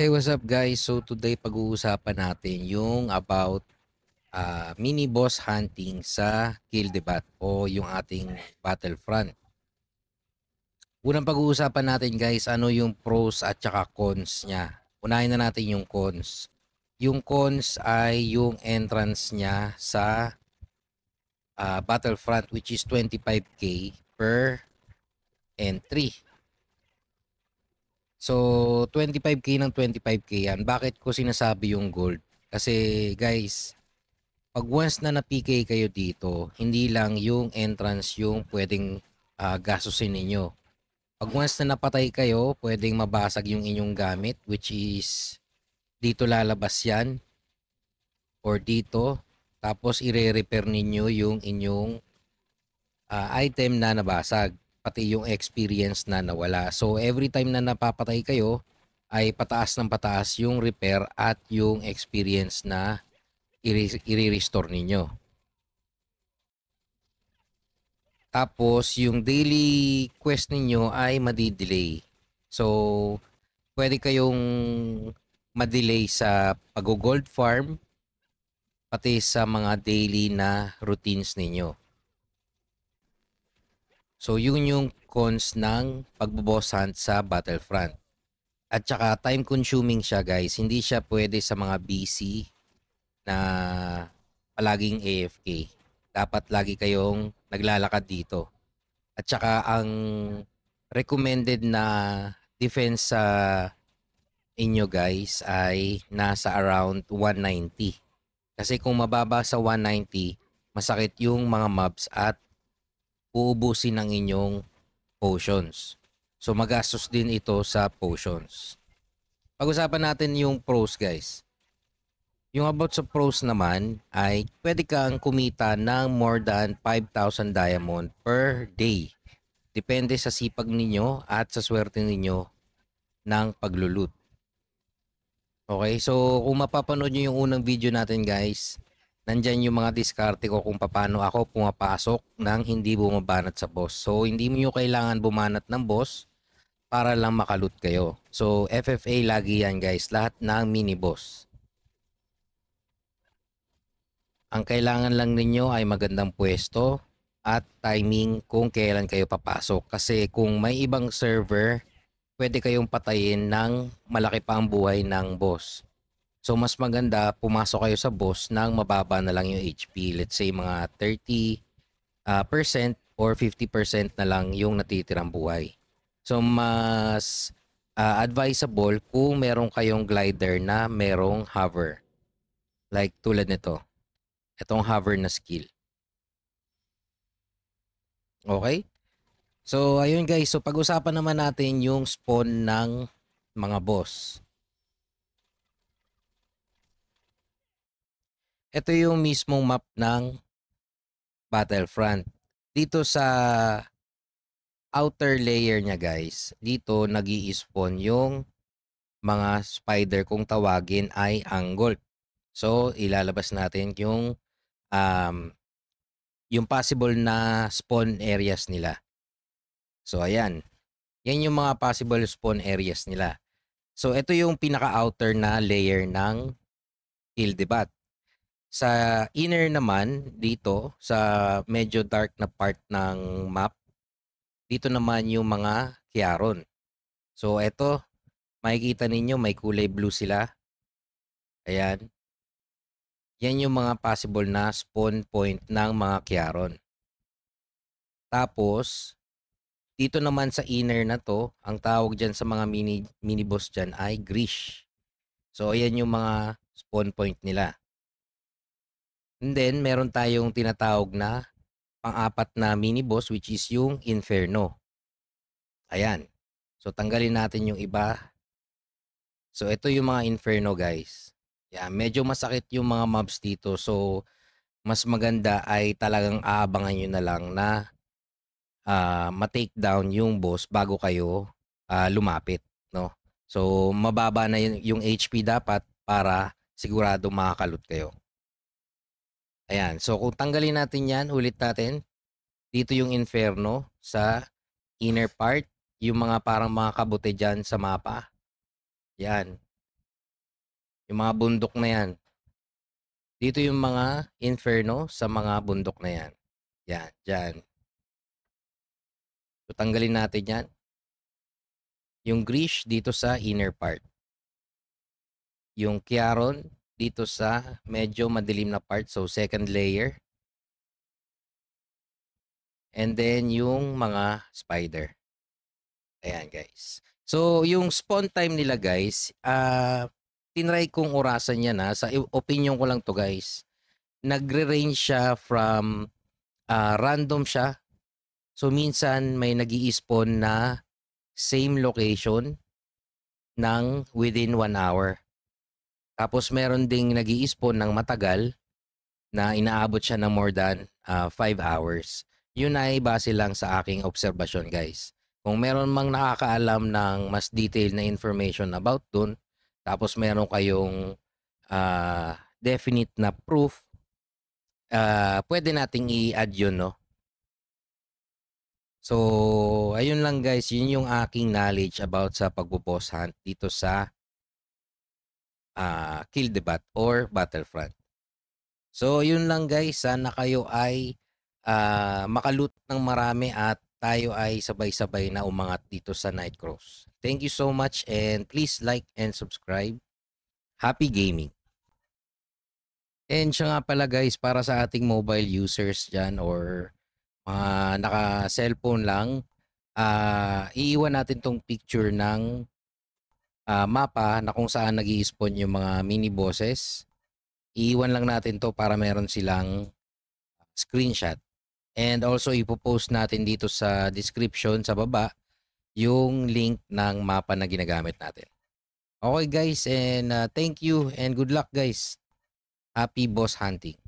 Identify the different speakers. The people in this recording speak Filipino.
Speaker 1: Hey, what's up guys? So today pag-uusapan natin yung about uh, mini boss hunting sa Kill Debat o yung ating Battlefront. Unang pag-uusapan natin guys, ano yung pros at saka cons niya. Unahin na natin yung cons. Yung cons ay yung entrance niya sa uh, Battlefront which is 25k per entry. So, 25K ng 25K yan. Bakit ko sinasabi yung gold? Kasi guys, pag once na na-PK kayo dito, hindi lang yung entrance yung pwedeng uh, gastusin ninyo. Pag once na napatay kayo, pwedeng mabasag yung inyong gamit which is dito lalabas yan or dito. Tapos ire-repair ninyo yung inyong uh, item na nabasag pati yung experience na nawala. So every time na napapatay kayo ay pataas ng pataas yung repair at yung experience na i-restore ninyo. Tapos yung daily quest ninyo ay madidelay. So pwede kayong madelay sa pag-gold farm pati sa mga daily na routines ninyo. So yun yung cons ng pagboboss hunt sa Battlefront. At saka time consuming siya guys. Hindi siya pwede sa mga BC na palaging AFK. Dapat lagi kayong naglalakad dito. At saka ang recommended na defense sa inyo guys ay nasa around 190. Kasi kung mababa sa 190, masakit yung mga mobs at uubusin ng inyong potions. So magastos din ito sa potions. Pag-usapan natin yung pros guys. Yung about sa pros naman ay pwede kang kumita ng more than 5,000 diamond per day. Depende sa sipag ninyo at sa swerte ninyo ng paglulut. Okay, so kung mapapanood nyo yung unang video natin guys, nandyan yung mga diskarte ko kung paano ako pumapasok nang hindi bumabanat sa boss. So, hindi mo kailangan bumanat ng boss para lang makalut kayo. So, FFA lagi yan guys. Lahat ng mini boss. Ang kailangan lang ninyo ay magandang pwesto at timing kung kailan kayo papasok. Kasi kung may ibang server, pwede kayong patayin ng malaki pa ang buhay ng boss. So mas maganda pumasok kayo sa boss nang mababa na lang yung HP. Let's say mga 30% uh, ah, percent or 50% na lang yung natitirang buhay. So mas uh, advisable kung meron kayong glider na merong hover. Like tulad nito. Itong hover na skill. Okay? So ayun guys, so pag-usapan naman natin yung spawn ng mga boss. Ito yung mismong map ng Battlefront. Dito sa outer layer niya guys, dito nag spawn yung mga spider kung tawagin ay angled. So ilalabas natin yung um, yung possible na spawn areas nila. So ayan, yan yung mga possible spawn areas nila. So ito yung pinaka-outer na layer ng Hildebat. Sa inner naman, dito, sa medyo dark na part ng map, dito naman yung mga Kiaron. So, eto, makikita ninyo may kulay blue sila. Ayan. Yan yung mga possible na spawn point ng mga Kiaron. Tapos, dito naman sa inner na to, ang tawag dyan sa mga mini, mini boss dyan ay Grish. So, ayan yung mga spawn point nila. And then, meron tayong tinatawag na pang-apat na mini boss which is yung Inferno. Ayan. So, tanggalin natin yung iba. So, ito yung mga Inferno guys. Yeah, medyo masakit yung mga mobs dito. So, mas maganda ay talagang aabangan nyo na lang na uh, ma-take down yung boss bago kayo uh, lumapit. No? So, mababa na yung, HP dapat para sigurado makakalut kayo. Ayan. So, kung tanggalin natin yan, ulit natin. Dito yung inferno sa inner part. Yung mga parang mga kabute dyan sa mapa. Yan. Yung mga bundok na yan. Dito yung mga inferno sa mga bundok na yan. Yan. Dyan. So, tanggalin natin yan. Yung Grish dito sa inner part. Yung Kiaron dito sa medyo madilim na part. So, second layer. And then, yung mga spider. Ayan, guys. So, yung spawn time nila, guys, uh, tinry kong urasan yan, ha. Sa opinion ko lang to, guys. Nagre-range siya from uh, random siya. So, minsan may nag spawn na same location ng within 1 hour. Tapos meron ding nag-iispon ng matagal na inaabot siya ng more than 5 uh, ah, hours. Yun ay base lang sa aking observation guys. Kung meron mang nakakaalam ng mas detailed na information about dun, tapos meron kayong uh, definite na proof, uh, pwede nating i-add yun, no? So, ayun lang guys, yun yung aking knowledge about sa pagbo-boss hunt dito sa uh, Kill the Bat or Battlefront. So yun lang guys, sana kayo ay uh, ah, makalut ng marami at tayo ay sabay-sabay na umangat dito sa Night Cross. Thank you so much and please like and subscribe. Happy gaming! And siya nga pala guys, para sa ating mobile users dyan or mga uh, naka-cellphone lang, uh, iiwan natin tong picture ng uh, mapa na kung saan nag spawn yung mga mini bosses. Iiwan lang natin to para meron silang screenshot. And also ipopost natin dito sa description sa baba yung link ng mapa na ginagamit natin. Okay guys and uh, thank you and good luck guys. Happy boss hunting.